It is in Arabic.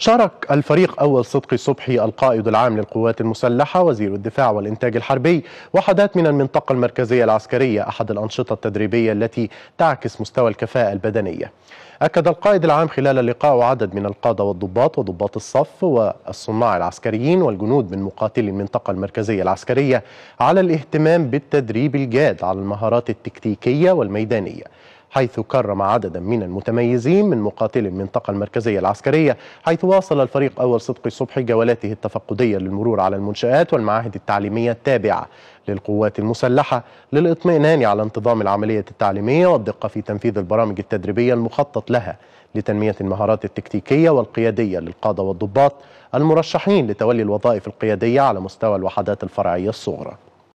شارك الفريق أول صدقي صبحي القائد العام للقوات المسلحة وزير الدفاع والإنتاج الحربي وحدات من المنطقة المركزية العسكرية أحد الأنشطة التدريبية التي تعكس مستوى الكفاءة البدنية أكد القائد العام خلال اللقاء عدد من القادة والضباط وضباط الصف والصناع العسكريين والجنود من مقاتلي المنطقة المركزية العسكرية على الاهتمام بالتدريب الجاد على المهارات التكتيكية والميدانية حيث كرم عددا من المتميزين من مقاتلي المنطقة المركزية العسكرية حيث واصل الفريق أول صدق الصبح جولاته التفقدية للمرور على المنشآت والمعاهد التعليمية التابعة للقوات المسلحة للإطمئنان على انتظام العملية التعليمية والدقة في تنفيذ البرامج التدريبية المخطط لها لتنمية المهارات التكتيكية والقيادية للقادة والضباط المرشحين لتولي الوظائف القيادية على مستوى الوحدات الفرعية الصغرى